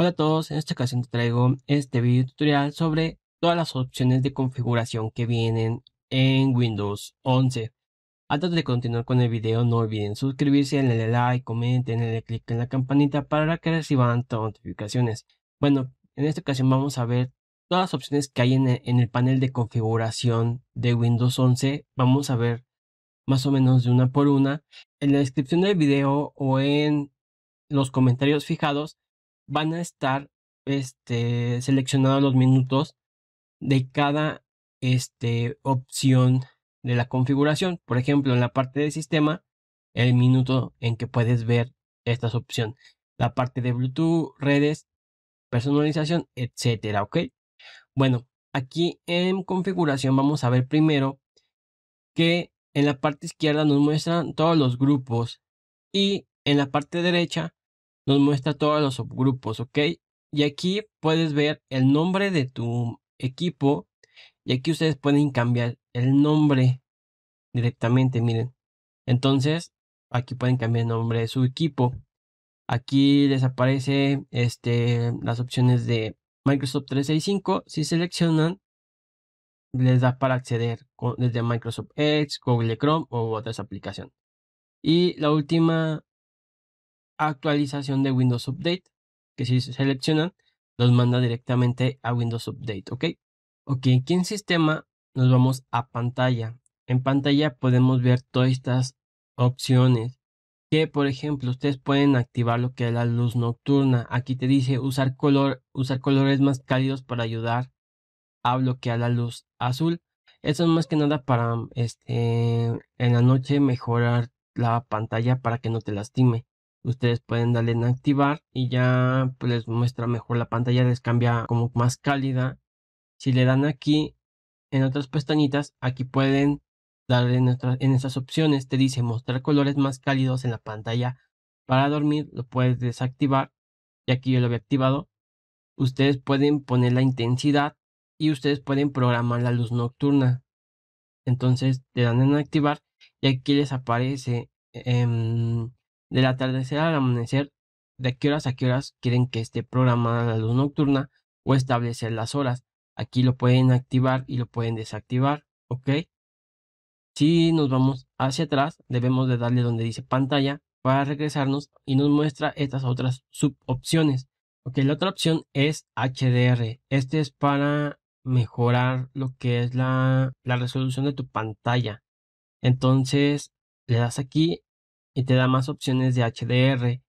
Hola a todos, en esta ocasión te traigo este video tutorial sobre todas las opciones de configuración que vienen en Windows 11. Antes de continuar con el video no olviden suscribirse, denle like, comenten, denle click en la campanita para que reciban todas las notificaciones. Bueno, en esta ocasión vamos a ver todas las opciones que hay en el panel de configuración de Windows 11. Vamos a ver más o menos de una por una. En la descripción del video o en los comentarios fijados van a estar este, seleccionados los minutos de cada este, opción de la configuración. Por ejemplo, en la parte de sistema, el minuto en que puedes ver estas opciones. La parte de Bluetooth, redes, personalización, etcétera, ¿ok? Bueno, aquí en configuración vamos a ver primero que en la parte izquierda nos muestran todos los grupos y en la parte derecha nos muestra todos los subgrupos, ¿ok? Y aquí puedes ver el nombre de tu equipo y aquí ustedes pueden cambiar el nombre directamente, miren. Entonces, aquí pueden cambiar el nombre de su equipo. Aquí les aparece este, las opciones de Microsoft 365. Si seleccionan, les da para acceder desde Microsoft Edge, Google Chrome o otras aplicaciones. Y la última actualización de Windows Update, que si se seleccionan, los manda directamente a Windows Update, ¿ok? Ok, aquí en sistema nos vamos a pantalla. En pantalla podemos ver todas estas opciones que por ejemplo ustedes pueden activar lo que es la luz nocturna. Aquí te dice usar, color, usar colores más cálidos para ayudar a bloquear la luz azul. Eso es más que nada para este, en la noche mejorar la pantalla para que no te lastime ustedes pueden darle en activar y ya pues, les muestra mejor la pantalla, les cambia como más cálida. Si le dan aquí en otras pestañitas, aquí pueden darle en, otras, en esas opciones, te dice mostrar colores más cálidos en la pantalla para dormir, lo puedes desactivar y aquí yo lo había activado. Ustedes pueden poner la intensidad y ustedes pueden programar la luz nocturna. Entonces te dan en activar y aquí les aparece em, del atardecer al amanecer, de qué horas a qué horas quieren que esté programada la luz nocturna o establecer las horas. Aquí lo pueden activar y lo pueden desactivar, ¿ok? Si nos vamos hacia atrás, debemos de darle donde dice pantalla para regresarnos y nos muestra estas otras subopciones. Ok, la otra opción es HDR. Este es para mejorar lo que es la, la resolución de tu pantalla. Entonces le das aquí y te da más opciones de HDR.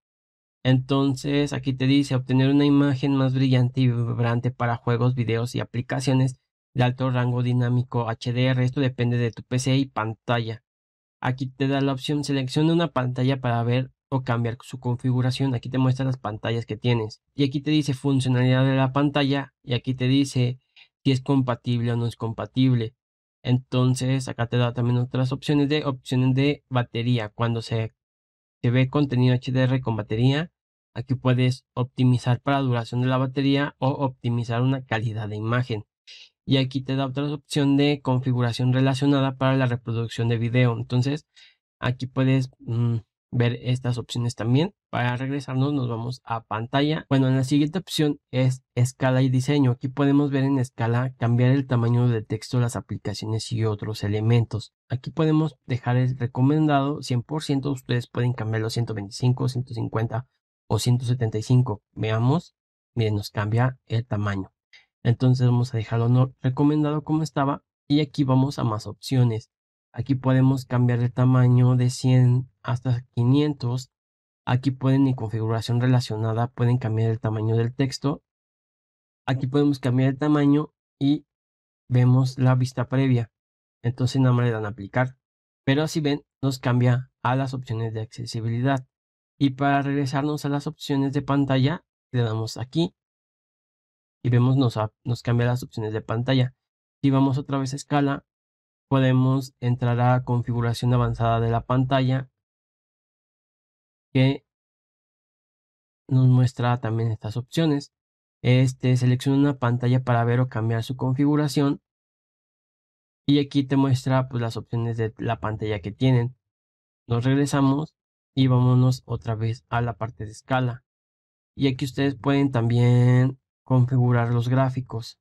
Entonces aquí te dice obtener una imagen más brillante y vibrante para juegos, videos y aplicaciones de alto rango dinámico HDR. Esto depende de tu PC y pantalla. Aquí te da la opción selecciona una pantalla para ver o cambiar su configuración. Aquí te muestra las pantallas que tienes. Y aquí te dice funcionalidad de la pantalla. Y aquí te dice si es compatible o no es compatible. Entonces acá te da también otras opciones de opciones de batería. Cuando se se ve contenido HDR con batería. Aquí puedes optimizar para la duración de la batería o optimizar una calidad de imagen. Y aquí te da otra opción de configuración relacionada para la reproducción de video. Entonces, aquí puedes mm, ver estas opciones también. Para regresarnos nos vamos a pantalla. Bueno, la siguiente opción es escala y diseño. Aquí podemos ver en escala cambiar el tamaño del texto, las aplicaciones y otros elementos. Aquí podemos dejar el recomendado 100%. Ustedes pueden cambiarlo 125, 150 o 175. Veamos. Miren, nos cambia el tamaño. Entonces vamos a dejarlo no recomendado como estaba. Y aquí vamos a más opciones. Aquí podemos cambiar el tamaño de 100 hasta 500. Aquí pueden en configuración relacionada, pueden cambiar el tamaño del texto. Aquí podemos cambiar el tamaño y vemos la vista previa. Entonces nada más le dan a aplicar. Pero así ven, nos cambia a las opciones de accesibilidad. Y para regresarnos a las opciones de pantalla, le damos aquí. Y vemos nos, nos cambia las opciones de pantalla. Si vamos otra vez a escala, podemos entrar a configuración avanzada de la pantalla que nos muestra también estas opciones. Este selecciona una pantalla para ver o cambiar su configuración. Y aquí te muestra pues, las opciones de la pantalla que tienen. Nos regresamos y vámonos otra vez a la parte de escala. Y aquí ustedes pueden también configurar los gráficos.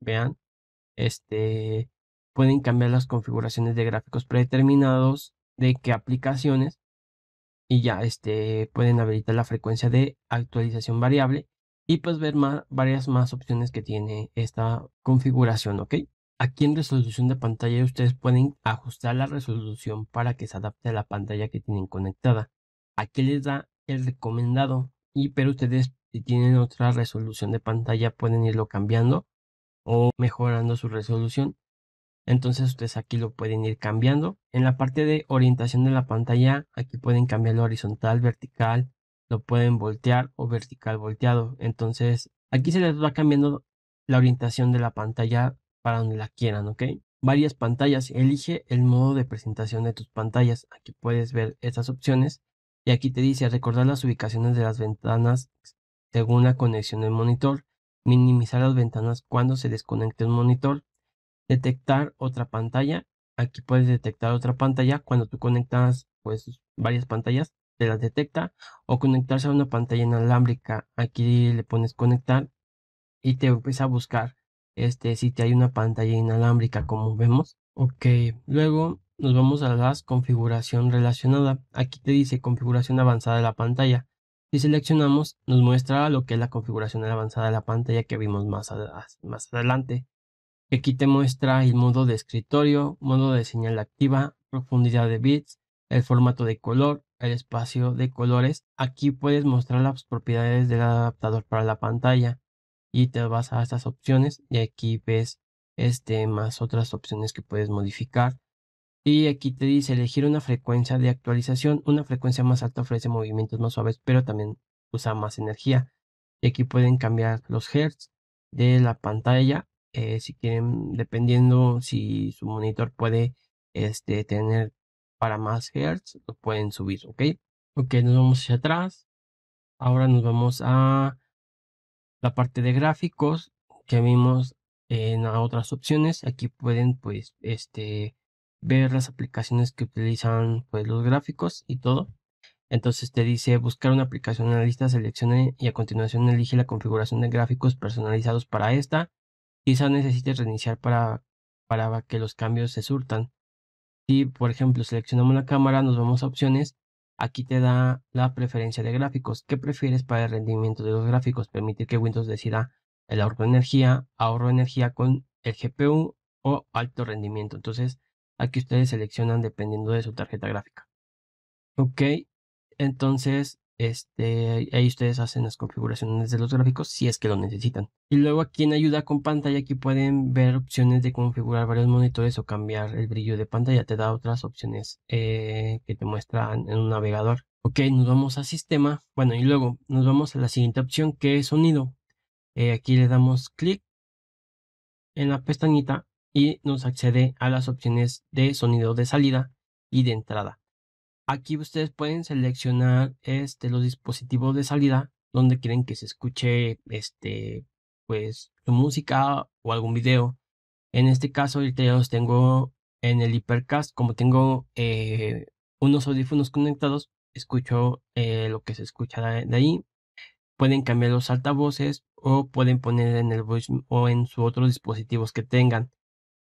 Vean, este pueden cambiar las configuraciones de gráficos predeterminados de qué aplicaciones y ya este, pueden habilitar la frecuencia de actualización variable y pues ver más, varias más opciones que tiene esta configuración, ¿ok? Aquí en resolución de pantalla ustedes pueden ajustar la resolución para que se adapte a la pantalla que tienen conectada. Aquí les da el recomendado, y pero ustedes si tienen otra resolución de pantalla pueden irlo cambiando o mejorando su resolución entonces ustedes aquí lo pueden ir cambiando. En la parte de orientación de la pantalla, aquí pueden cambiarlo horizontal, vertical, lo pueden voltear o vertical volteado. Entonces aquí se les va cambiando la orientación de la pantalla para donde la quieran, ¿ok? Varias pantallas, elige el modo de presentación de tus pantallas. Aquí puedes ver estas opciones y aquí te dice recordar las ubicaciones de las ventanas según la conexión del monitor, minimizar las ventanas cuando se desconecte un monitor, detectar otra pantalla. Aquí puedes detectar otra pantalla cuando tú conectas pues varias pantallas, te las detecta o conectarse a una pantalla inalámbrica. Aquí le pones conectar y te empieza a buscar este si te hay una pantalla inalámbrica como vemos. Ok, luego nos vamos a las configuración relacionada. Aquí te dice configuración avanzada de la pantalla. Si seleccionamos, nos muestra lo que es la configuración avanzada de la pantalla que vimos más, más adelante aquí te muestra el modo de escritorio, modo de señal activa, profundidad de bits, el formato de color, el espacio de colores. Aquí puedes mostrar las propiedades del adaptador para la pantalla y te vas a estas opciones y aquí ves este más otras opciones que puedes modificar. Y aquí te dice elegir una frecuencia de actualización. Una frecuencia más alta ofrece movimientos más suaves, pero también usa más energía. Y aquí pueden cambiar los hertz de la pantalla eh, si quieren, dependiendo si su monitor puede este, tener para más hertz, lo pueden subir, ¿ok? Ok, nos vamos hacia atrás. Ahora nos vamos a la parte de gráficos que vimos en otras opciones. Aquí pueden, pues, este, ver las aplicaciones que utilizan, pues, los gráficos y todo. Entonces te dice buscar una aplicación en la lista, seleccione y a continuación elige la configuración de gráficos personalizados para esta quizá necesites reiniciar para, para que los cambios se surtan. Si, por ejemplo, seleccionamos la cámara, nos vamos a opciones. Aquí te da la preferencia de gráficos. ¿Qué prefieres para el rendimiento de los gráficos? permitir que Windows decida el ahorro de energía, ahorro de energía con el GPU o alto rendimiento. Entonces, aquí ustedes seleccionan dependiendo de su tarjeta gráfica. Ok, entonces este, ahí ustedes hacen las configuraciones de los gráficos si es que lo necesitan. Y luego aquí en ayuda con pantalla aquí pueden ver opciones de configurar varios monitores o cambiar el brillo de pantalla. Te da otras opciones eh, que te muestran en un navegador. Ok, nos vamos a sistema. Bueno, y luego nos vamos a la siguiente opción que es sonido. Eh, aquí le damos clic en la pestañita y nos accede a las opciones de sonido de salida y de entrada. Aquí ustedes pueden seleccionar este, los dispositivos de salida donde quieren que se escuche este, pues, su música o algún video. En este caso ahorita ya los tengo en el hipercast. Como tengo eh, unos audífonos conectados, escucho eh, lo que se escucha de, ahí. Pueden cambiar los altavoces o pueden poner en el voice o en sus otros dispositivos que tengan.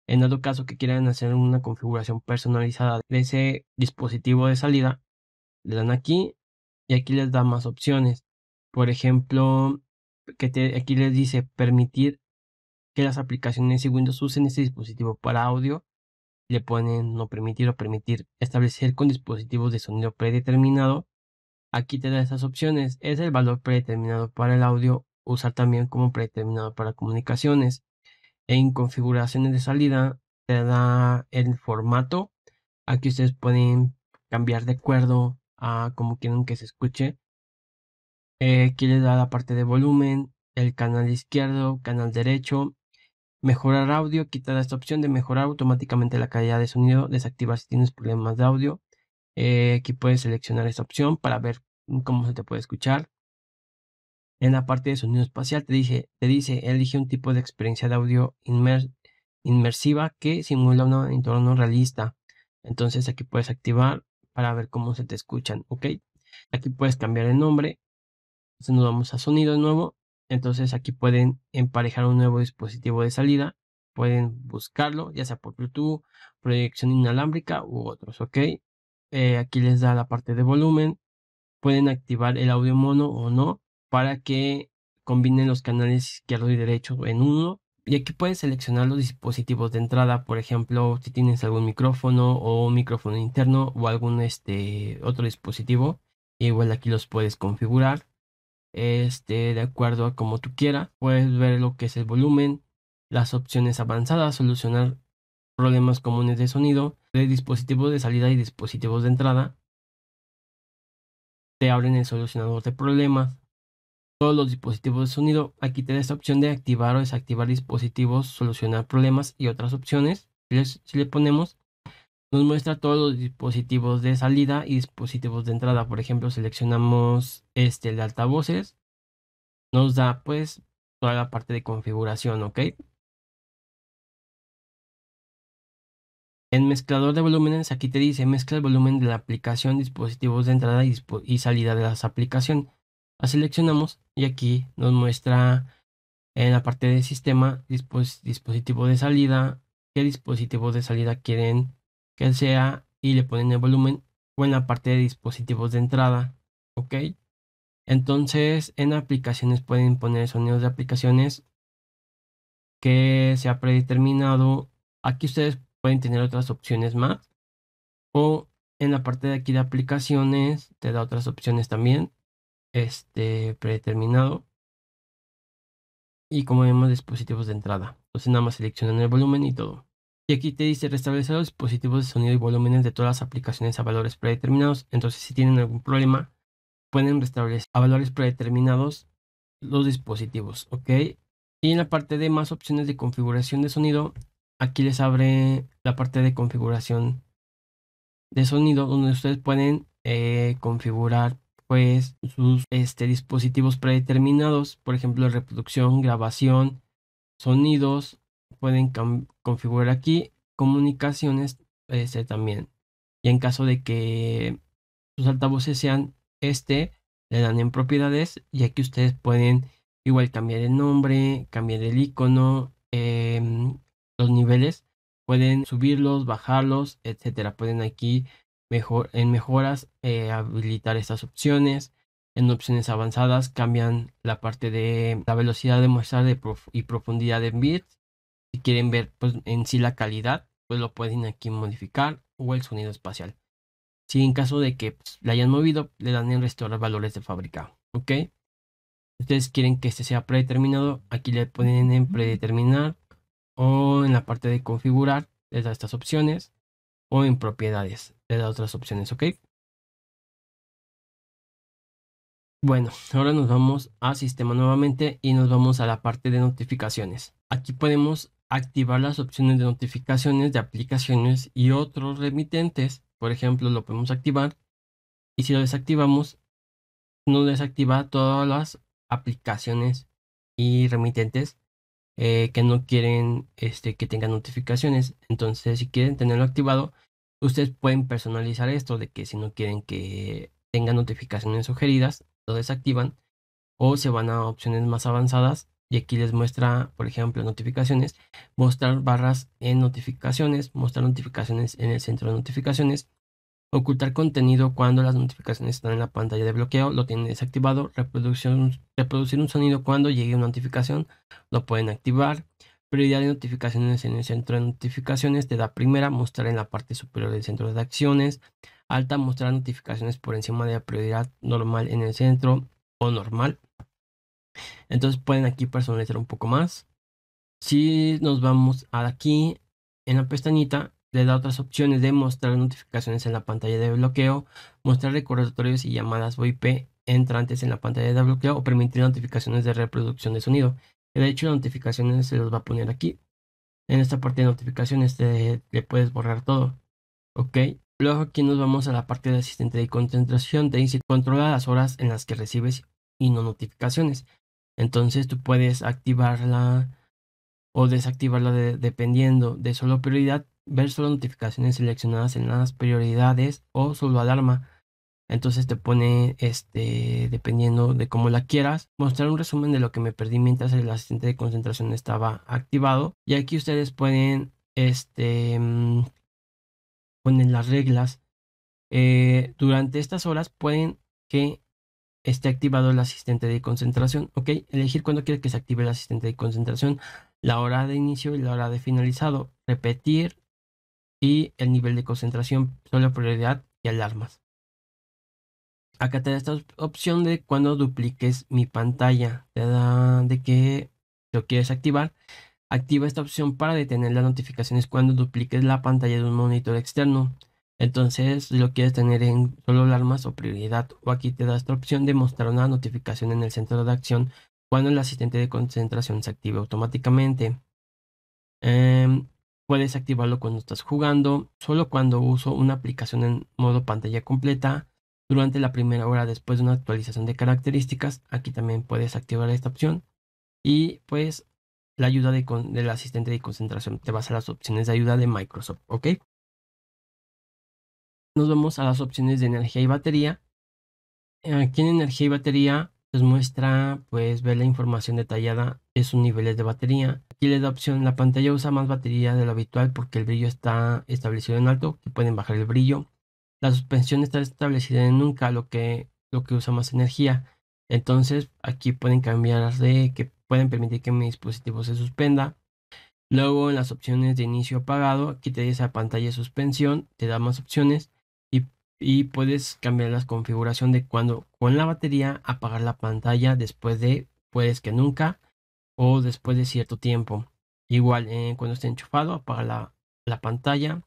En dado caso que quieran hacer una configuración personalizada de ese dispositivo de salida, le dan aquí y aquí les da más opciones. Por ejemplo, que aquí les dice permitir que las aplicaciones y Windows usen ese dispositivo para audio. Le ponen no permitir o permitir establecer con dispositivos de sonido predeterminado. Aquí te da esas opciones. Es el valor predeterminado para el audio, usar también como predeterminado para comunicaciones en configuraciones de salida te da el formato. Aquí ustedes pueden cambiar de acuerdo a cómo quieren que se escuche. aquí eh, les da la parte de volumen, el canal izquierdo, canal derecho. Mejorar audio, quitar esta opción de mejorar automáticamente la calidad de sonido, desactivar si tienes problemas de audio. Eh, aquí puedes seleccionar esta opción para ver cómo se te puede escuchar. En la parte de sonido espacial te dice, te dice elige un tipo de experiencia de audio inmersiva que simula un entorno realista. Entonces aquí puedes activar para ver cómo se te escuchan, ¿ok? Aquí puedes cambiar el nombre. Entonces nos vamos a sonido nuevo. Entonces aquí pueden emparejar un nuevo dispositivo de salida. Pueden buscarlo, ya sea por Bluetooth, proyección inalámbrica u otros, ¿ok? Eh, aquí les da la parte de volumen. Pueden activar el audio mono o no para que combinen los canales izquierdo y derecho en uno. Y aquí puedes seleccionar los dispositivos de entrada, por ejemplo, si tienes algún micrófono o micrófono interno o algún este, otro dispositivo. Igual aquí los puedes configurar este, de acuerdo a como tú quieras. Puedes ver lo que es el volumen, las opciones avanzadas, solucionar problemas comunes de sonido, de dispositivos de salida y dispositivos de entrada. Te abren el solucionador de problemas, todos los dispositivos de sonido. Aquí te da esta opción de activar o desactivar dispositivos, solucionar problemas y otras opciones. Si, le ponemos, nos muestra todos los dispositivos de salida y dispositivos de entrada. Por ejemplo, seleccionamos este de altavoces. Nos da pues toda la parte de configuración, ¿ok? En mezclador de volúmenes, aquí te dice mezcla el volumen de la aplicación, dispositivos de entrada y, salida de las aplicaciones la seleccionamos y aquí nos muestra en la parte de sistema dispositivo de salida qué dispositivo de salida quieren que sea y le ponen el volumen o en la parte de dispositivos de entrada ok entonces en aplicaciones pueden poner sonidos de aplicaciones que se ha predeterminado aquí ustedes pueden tener otras opciones más o en la parte de aquí de aplicaciones te da otras opciones también este, predeterminado. Y como vemos, dispositivos de entrada. Entonces nada más seleccionan el volumen y todo. Y aquí te dice restablecer los dispositivos de sonido y volúmenes de todas las aplicaciones a valores predeterminados. Entonces si tienen algún problema, pueden restablecer a valores predeterminados los dispositivos. ¿Ok? Y en la parte de más opciones de configuración de sonido, aquí les abre la parte de configuración de sonido donde ustedes pueden eh, configurar pues sus este, dispositivos predeterminados, por ejemplo reproducción, grabación, sonidos, pueden configurar aquí, comunicaciones este, también. Y en caso de que sus altavoces sean este, le dan en propiedades y aquí ustedes pueden igual cambiar el nombre, cambiar el icono, em, los niveles, pueden subirlos, bajarlos, etcétera. Pueden aquí en mejoras, eh, habilitar estas opciones. En opciones avanzadas cambian la parte de la velocidad de muestra de y profundidad de bits. Si quieren ver pues, en sí la calidad, pues lo pueden aquí modificar o el sonido espacial. Si en caso de que pues, la hayan movido, le dan en restaurar valores de fábrica. ¿Ok? Ustedes quieren que este sea predeterminado, aquí le ponen en predeterminar o en la parte de configurar, les da estas opciones o en propiedades le da otras opciones, ¿ok? Bueno, ahora nos vamos a sistema nuevamente y nos vamos a la parte de notificaciones. Aquí podemos activar las opciones de notificaciones de aplicaciones y otros remitentes. Por ejemplo, lo podemos activar y si lo desactivamos, nos desactiva todas las aplicaciones y remitentes eh, que no quieren este, que tengan notificaciones. Entonces, si quieren tenerlo activado, Ustedes pueden personalizar esto de que si no quieren que tengan notificaciones sugeridas, lo desactivan o se van a opciones más avanzadas y aquí les muestra, por ejemplo, notificaciones, mostrar barras en notificaciones, mostrar notificaciones en el centro de notificaciones, ocultar contenido cuando las notificaciones están en la pantalla de bloqueo, lo tienen desactivado, reproducir un sonido cuando llegue una notificación, lo pueden activar, prioridad de notificaciones en el centro de notificaciones te da primera, mostrar en la parte superior del centro de acciones, alta, mostrar notificaciones por encima de la prioridad normal en el centro o normal. Entonces pueden aquí personalizar un poco más. Si nos vamos a aquí en la pestañita, le da otras opciones de mostrar notificaciones en la pantalla de bloqueo, mostrar recordatorios y llamadas VoIP entrantes en la pantalla de bloqueo o permitir notificaciones de reproducción de sonido de hecho, notificaciones se los va a poner aquí. En esta parte de notificaciones le puedes borrar todo. Ok. Luego aquí nos vamos a la parte de asistente de concentración. Te dice controla las horas en las que recibes y no notificaciones. Entonces tú puedes activarla o desactivarla dependiendo de solo prioridad, ver solo notificaciones seleccionadas en las prioridades o solo alarma. Entonces te pone, este, dependiendo de cómo la quieras, mostrar un resumen de lo que me perdí mientras el asistente de concentración estaba activado. Y aquí ustedes pueden, este, mm, ponen las reglas. Eh, durante estas horas pueden que esté activado el asistente de concentración. Ok, elegir cuándo quiere que se active el asistente de concentración, la hora de inicio y la hora de finalizado, repetir y el nivel de concentración, solo prioridad y alarmas acá te da esta opción de cuando dupliques mi pantalla. Te da de que lo quieres activar. Activa esta opción para detener las notificaciones cuando dupliques la pantalla de un monitor externo. Entonces, lo quieres tener en solo alarmas o prioridad, o aquí te da esta opción de mostrar una notificación en el centro de acción cuando el asistente de concentración se active automáticamente. Em, puedes activarlo cuando estás jugando, solo cuando uso una aplicación en modo pantalla completa durante la primera hora después de una actualización de características. Aquí también puedes activar esta opción. Y pues la ayuda de del asistente de concentración. Te vas a las opciones de ayuda de Microsoft, ¿ok? Nos vamos a las opciones de energía y batería. Aquí en energía y batería les muestra, pues, ver la información detallada de sus niveles de batería. Aquí les da opción, la pantalla usa más batería de lo habitual porque el brillo está establecido en alto, pueden bajar el brillo la suspensión está establecida en nunca lo que lo que usa más energía. Entonces aquí pueden cambiar de que pueden permitir que mi dispositivo se suspenda. Luego en las opciones de inicio apagado, aquí te dice la pantalla de suspensión, te da más opciones y, puedes cambiar la configuración de cuando con la batería apagar la pantalla después de puedes que nunca o después de cierto tiempo. Igual eh, cuando esté enchufado apaga la, la pantalla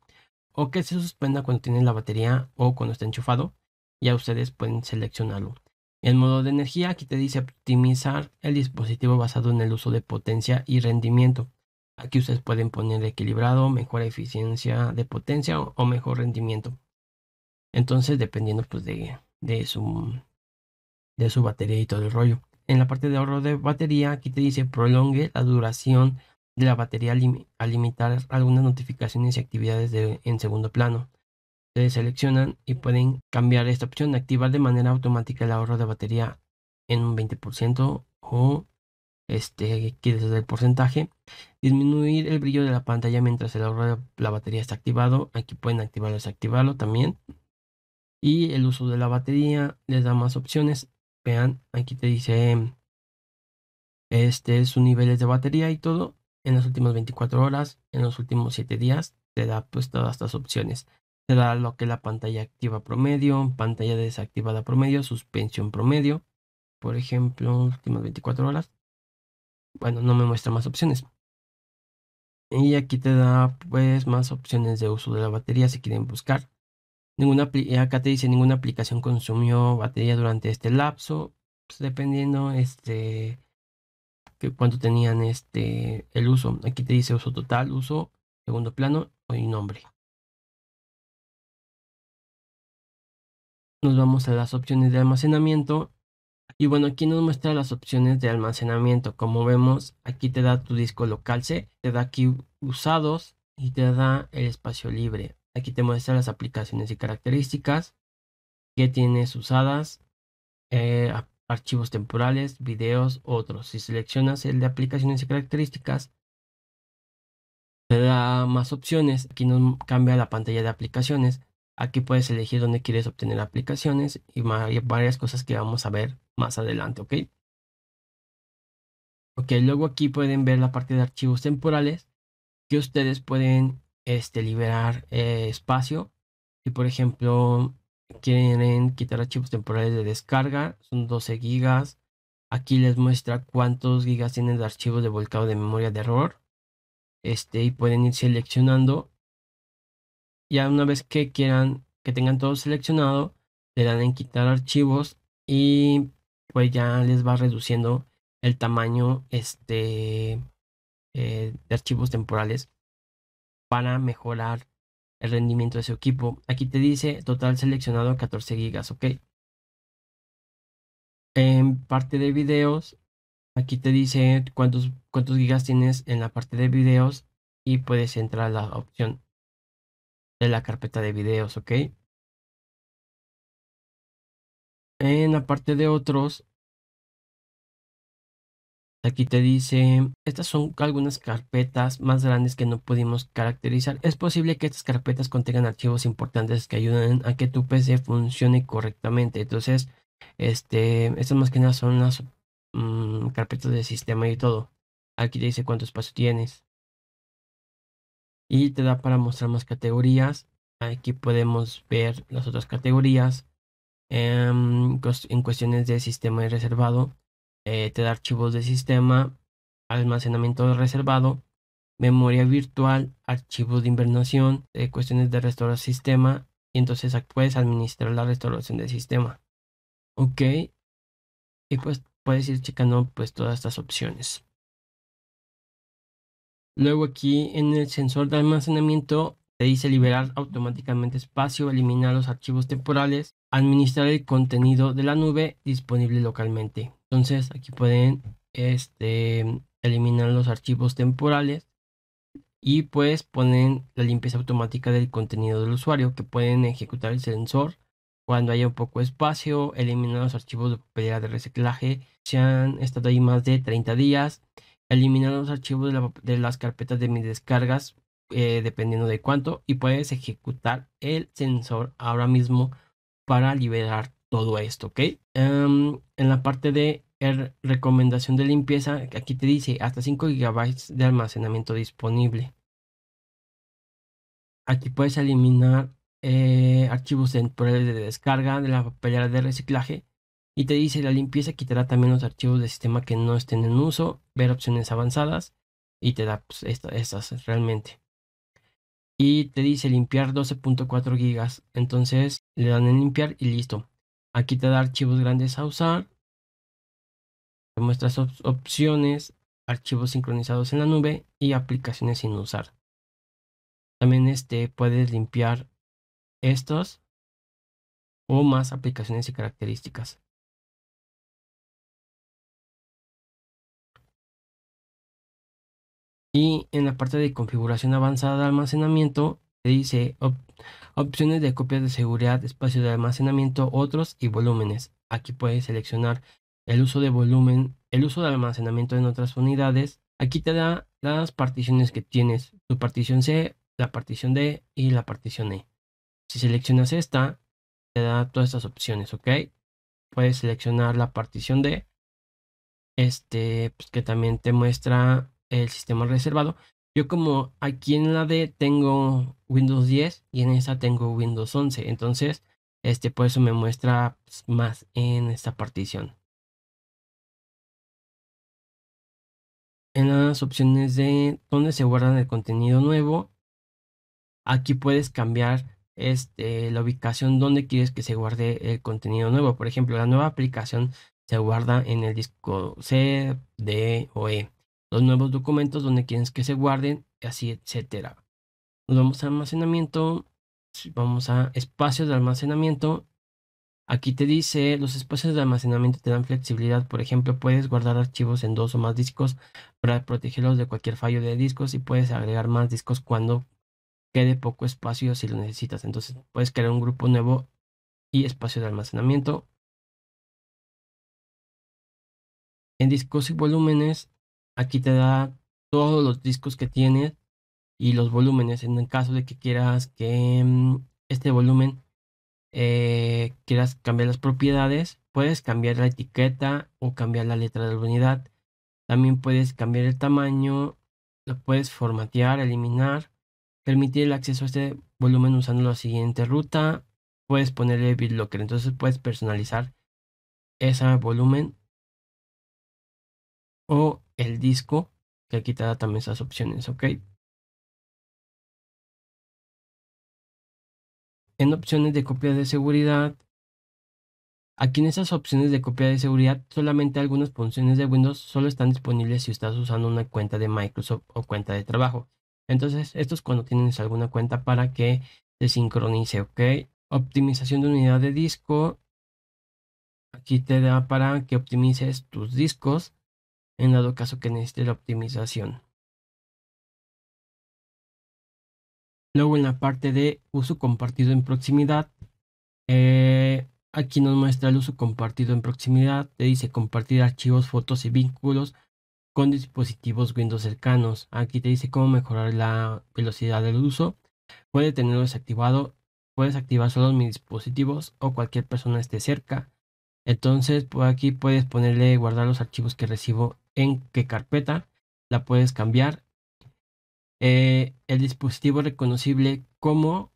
o que se suspenda cuando tiene la batería o cuando está enchufado. Ya ustedes pueden seleccionarlo. En modo de energía, aquí te dice optimizar el dispositivo basado en el uso de potencia y rendimiento. Aquí ustedes pueden poner equilibrado, mejor eficiencia de potencia o, mejor rendimiento. Entonces, dependiendo pues, de, de, su, de su batería y todo el rollo. En la parte de ahorro de batería, aquí te dice prolongue la duración la batería a limitar algunas notificaciones y actividades en segundo plano. Ustedes seleccionan y pueden cambiar esta opción, de activar de manera automática el ahorro de batería en un 20% o este, que desde el porcentaje, disminuir el brillo de la pantalla mientras el ahorro de la batería está activado. Aquí pueden activarlo desactivarlo también. Y el uso de la batería les da más opciones. Vean, aquí te dice este sus niveles de batería y todo en las últimas 24 horas, en los últimos 7 días, te da pues todas estas opciones. Te da lo que es la pantalla activa promedio, pantalla desactivada promedio, suspensión promedio, por ejemplo, últimas 24 horas. Bueno, no me muestra más opciones. Y aquí te da pues más opciones de uso de la batería si quieren buscar. Ninguna, eh, acá te dice ninguna aplicación consumió batería durante este lapso. Pues, dependiendo este, que cuánto tenían este, el uso. Aquí te dice uso total, uso, segundo plano y nombre. Nos vamos a las opciones de almacenamiento. Y bueno, aquí nos muestra las opciones de almacenamiento. Como vemos, aquí te da tu disco local C, te da aquí usados y te da el espacio libre. Aquí te muestra las aplicaciones y características que tienes usadas, eh, archivos temporales, videos, otros. Si seleccionas el de aplicaciones y características, te da más opciones. Aquí nos cambia la pantalla de aplicaciones. Aquí puedes elegir dónde quieres obtener aplicaciones y varias cosas que vamos a ver más adelante, ¿ok? Ok, luego aquí pueden ver la parte de archivos temporales que ustedes pueden este, liberar eh, espacio. Y por ejemplo quieren quitar archivos temporales de descarga, son 12 gigas. Aquí les muestra cuántos gigas tienen de archivos de volcado de memoria de error. Este, y pueden ir seleccionando. Ya una vez que quieran, que tengan todo seleccionado, le dan en quitar archivos y pues ya les va reduciendo el tamaño este, eh, de archivos temporales para mejorar el rendimiento de su equipo. Aquí te dice total seleccionado 14 gigas, ok. En parte de videos, aquí te dice cuántos, cuántos gigas tienes en la parte de videos y puedes entrar a la opción de la carpeta de videos, ok. En la parte de otros, Aquí te dice, estas son algunas carpetas más grandes que no pudimos caracterizar. Es posible que estas carpetas contengan archivos importantes que ayuden a que tu PC funcione correctamente. Entonces, este, estas más que nada son las mm, carpetas de sistema y todo. Aquí te dice cuánto espacio tienes. Y te da para mostrar más categorías. Aquí podemos ver las otras categorías. Em, en cuestiones de sistema y reservado eh, te da archivos de sistema, almacenamiento reservado, memoria virtual, archivos de invernación, eh, cuestiones de restaurar sistema, y entonces puedes administrar la restauración del sistema. Ok, y pues puedes ir checando pues, todas estas opciones. Luego aquí en el sensor de almacenamiento te dice liberar automáticamente espacio, eliminar los archivos temporales, administrar el contenido de la nube disponible localmente. Entonces aquí pueden este, eliminar los archivos temporales y pues ponen la limpieza automática del contenido del usuario que pueden ejecutar el sensor cuando haya un poco de espacio, eliminar los archivos de papelera de reciclaje, si han estado ahí más de 30 días, eliminar los archivos de, las carpetas de mis descargas eh, dependiendo de cuánto y puedes ejecutar el sensor ahora mismo para liberar todo esto, ¿ok? Em, en la parte de er, recomendación de limpieza, aquí te dice hasta 5 GB de almacenamiento disponible. Aquí puedes eliminar eh, archivos temporales de descarga de la papelera de reciclaje y te dice la limpieza quitará también los archivos de sistema que no estén en uso, ver opciones avanzadas y te da pues, estas realmente. Y te dice limpiar 12.4 gigas. Entonces le dan en limpiar y listo. Aquí te da archivos grandes a usar. Te muestra opciones, archivos sincronizados en la nube y aplicaciones sin usar. También este, puedes limpiar estos o más aplicaciones y características. Y en la parte de configuración avanzada de almacenamiento, te dice Opciones de copias de seguridad, espacio de almacenamiento, otros y volúmenes. Aquí puedes seleccionar el uso de volumen, el uso de almacenamiento en otras unidades. Aquí te da las particiones que tienes, tu partición C, la partición D y la partición E. Si seleccionas esta, te da todas estas opciones, ¿ok? Puedes seleccionar la partición D, este, pues, que también te muestra el sistema reservado yo como aquí en la D tengo Windows 10 y en esta tengo Windows 11. Entonces, este por eso me muestra pues, más en esta partición. En las opciones de donde se guarda el contenido nuevo, aquí puedes cambiar este, la ubicación donde quieres que se guarde el contenido nuevo. Por ejemplo, la nueva aplicación se guarda en el disco C, D o E los nuevos documentos donde quieres que se guarden, así, etcétera. Nos vamos a almacenamiento, vamos a espacios de almacenamiento. Aquí te dice, los espacios de almacenamiento te dan flexibilidad. Por ejemplo, puedes guardar archivos en dos o más discos para protegerlos de cualquier fallo de discos y puedes agregar más discos cuando quede poco espacio si lo necesitas. Entonces puedes crear un grupo nuevo y espacio de almacenamiento. En discos y volúmenes Aquí te da todos los discos que tienes y los volúmenes. En el caso de que quieras que mm, este volumen eh, quieras cambiar las propiedades, puedes cambiar la etiqueta o cambiar la letra de la unidad. También puedes cambiar el tamaño, lo puedes formatear, eliminar, permitir el acceso a este volumen usando la siguiente ruta. Puedes ponerle BitLocker, entonces puedes personalizar ese volumen o el disco, que aquí te da también esas opciones, ¿ok? En opciones de copia de seguridad, aquí en esas opciones de copia de seguridad, solamente algunas funciones de Windows solo están disponibles si estás usando una cuenta de Microsoft o cuenta de trabajo. Entonces, esto es cuando tienes alguna cuenta para que se sincronice, ¿ok? Optimización de unidad de disco. Aquí te da para que optimices tus discos en dado caso que necesite la optimización. Luego en la parte de uso compartido en proximidad, eh, aquí nos muestra el uso compartido en proximidad, te dice compartir archivos, fotos y vínculos con dispositivos Windows cercanos. Aquí te dice cómo mejorar la velocidad del uso. Puede tenerlo desactivado, puedes activar solo mis dispositivos o cualquier persona esté cerca. Entonces, por aquí puedes ponerle guardar los archivos que recibo en qué carpeta, la puedes cambiar. Eh, el dispositivo reconocible como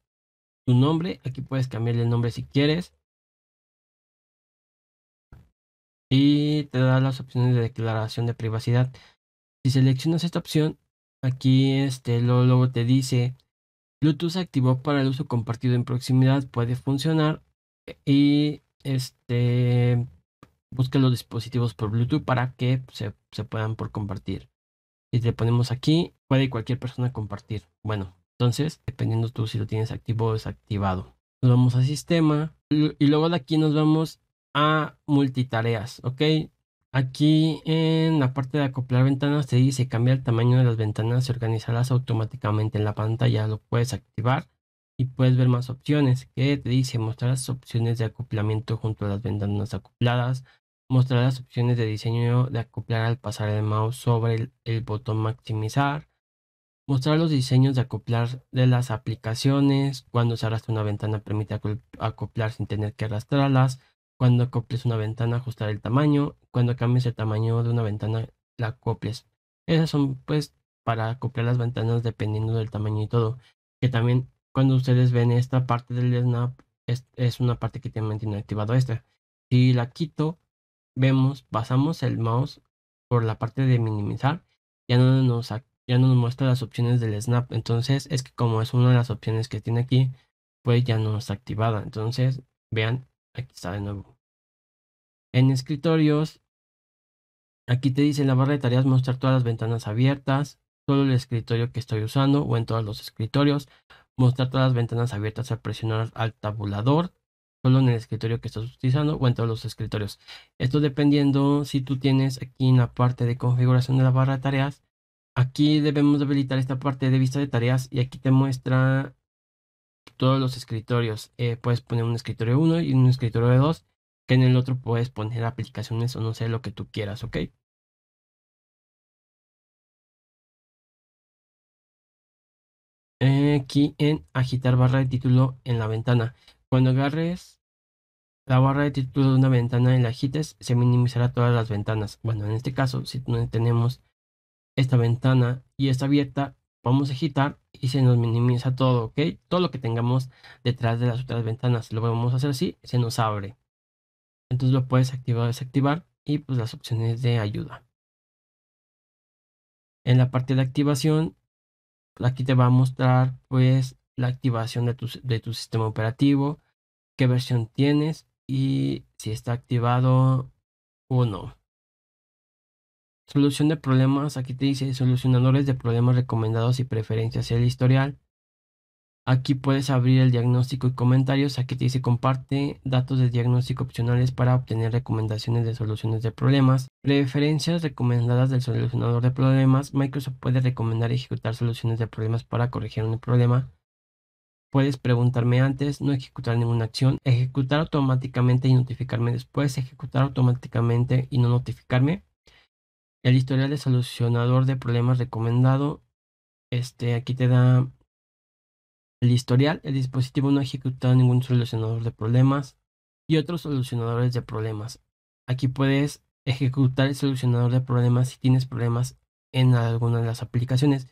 tu nombre, aquí puedes cambiarle el nombre si quieres. Y te da las opciones de declaración de privacidad. Si seleccionas esta opción, aquí este, luego te dice Bluetooth se para el uso compartido en proximidad, puede funcionar y este busque los dispositivos por Bluetooth para que se, puedan por compartir. Y le ponemos aquí, puede cualquier persona compartir. Bueno, entonces, dependiendo tú si lo tienes activo o desactivado. Nos vamos a sistema y luego de aquí nos vamos a multitareas, ¿ok? Aquí en la parte de acoplar ventanas te dice cambia el tamaño de las ventanas y organizarás automáticamente en la pantalla. Lo puedes activar y puedes ver más opciones que te dice mostrar las opciones de acoplamiento junto a las ventanas acopladas, mostrar las opciones de diseño de acoplar al pasar el mouse sobre el, botón maximizar, mostrar los diseños de acoplar de las aplicaciones, cuando se arrastra una ventana permite acoplar sin tener que arrastrarlas, cuando acoples una ventana ajustar el tamaño, cuando cambies el tamaño de una ventana la acoples. Esas son pues para acoplar las ventanas dependiendo del tamaño y todo, que también cuando ustedes ven esta parte del snap es, una parte que también tiene activado esta. Si la quito, vemos, pasamos el mouse por la parte de minimizar, ya no nos, ya nos muestra las opciones del snap. Entonces es que como es una de las opciones que tiene aquí, pues ya no está activada. Entonces vean, aquí está de nuevo. En escritorios, aquí te dice en la barra de tareas mostrar todas las ventanas abiertas, solo el escritorio que estoy usando o en todos los escritorios, mostrar todas las ventanas abiertas al presionar al tabulador, solo en el escritorio que estás utilizando o en todos los escritorios. Esto dependiendo si tú tienes aquí en la parte de configuración de la barra de tareas, aquí debemos habilitar esta parte de vista de tareas y aquí te muestra todos los escritorios. Eh, puedes poner un escritorio 1 y un escritorio de 2, que en el otro puedes poner aplicaciones o no sé lo que tú quieras, ¿ok? Eh, aquí en agitar barra de título en la ventana. Cuando agarres la barra de título de una ventana y la agites, se minimizará todas las ventanas. Bueno, en este caso, si tenemos esta ventana y está abierta, vamos a agitar y se nos minimiza todo, ¿ok? Todo lo que tengamos detrás de las otras ventanas. Lo vamos a hacer así, se nos abre. Entonces lo puedes activar o desactivar y pues las opciones de ayuda. En la parte de activación, aquí te va a mostrar pues la activación de tu sistema operativo, qué versión tienes y si está activado o no. Solución de problemas, aquí te dice solucionadores de problemas recomendados y preferencias el historial. Aquí puedes abrir el diagnóstico y comentarios. Aquí te dice comparte datos de diagnóstico opcionales para obtener recomendaciones de soluciones de problemas. Preferencias recomendadas del solucionador de problemas. Microsoft puede recomendar ejecutar soluciones de problemas para corregir un problema Puedes preguntarme antes, no ejecutar ninguna acción, ejecutar automáticamente y notificarme después, ejecutar automáticamente y no notificarme. El historial de solucionador de problemas recomendado. Este, aquí te da el historial. El dispositivo no ha ejecutado ningún solucionador de problemas y otros solucionadores de problemas. Aquí puedes ejecutar el solucionador de problemas si tienes problemas en alguna de las aplicaciones.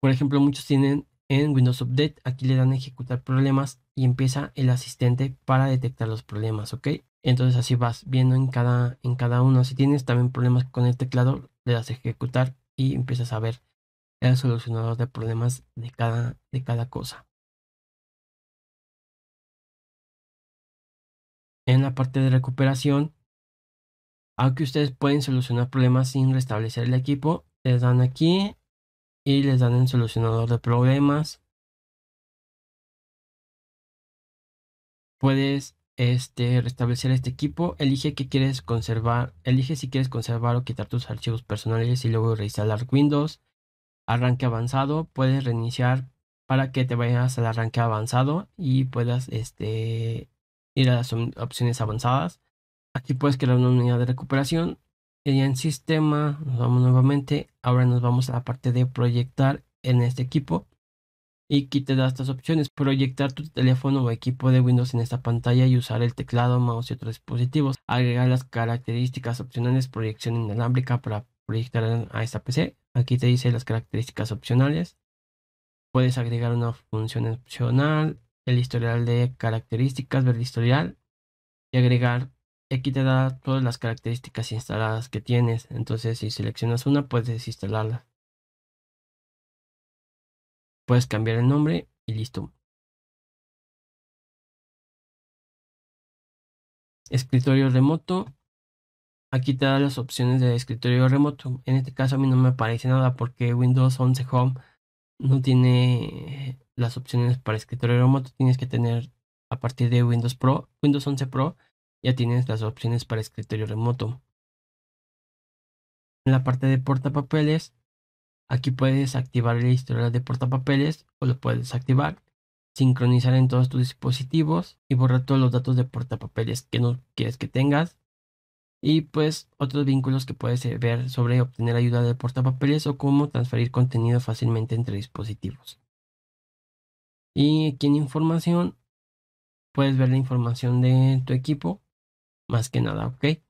Por ejemplo, muchos tienen en Windows Update. Aquí le dan ejecutar problemas y empieza el asistente para detectar los problemas, ¿ok? Entonces así vas viendo en cada, en cada uno. Si tienes también problemas con el teclado, le das ejecutar y empiezas a ver el solucionador de problemas de cada, de cada cosa. En la parte de recuperación, aunque ustedes pueden solucionar problemas sin restablecer el equipo, les dan aquí y les dan el solucionador de problemas. Puedes este, restablecer este equipo. Elige quieres conservar. Elige si quieres conservar o quitar tus archivos personales y luego reinstalar Windows. Arranque avanzado. Puedes reiniciar para que te vayas al arranque avanzado y puedas este, ir a las opciones avanzadas. Aquí puedes crear una unidad de recuperación y en sistema, nos vamos nuevamente. Ahora nos vamos a la parte de proyectar en este equipo. Y aquí te da estas opciones. Proyectar tu teléfono o equipo de Windows en esta pantalla y usar el teclado, mouse y otros dispositivos. Agregar las características opcionales. Proyección inalámbrica para proyectar a esta PC. Aquí te dice las características opcionales. Puedes agregar una función opcional. El historial de características, ver el historial. Y agregar aquí te da todas las características instaladas que tienes. Entonces, si seleccionas una, puedes desinstalarla. Puedes cambiar el nombre y listo. Escritorio remoto. Aquí te da las opciones de escritorio remoto. En este caso a mí no me aparece nada porque Windows 11 Home no tiene las opciones para escritorio remoto. Tienes que tener a partir de Windows Pro, Windows 11 Pro, ya tienes las opciones para escritorio remoto. En la parte de portapapeles, aquí puedes activar el historial de portapapeles o lo puedes activar, sincronizar en todos tus dispositivos y borrar todos los datos de portapapeles que no quieres que tengas. Y pues otros vínculos que puedes eh, ver sobre obtener ayuda de portapapeles o cómo transferir contenido fácilmente entre dispositivos. Y aquí en información puedes ver la información de tu equipo, más que nada, ¿ok?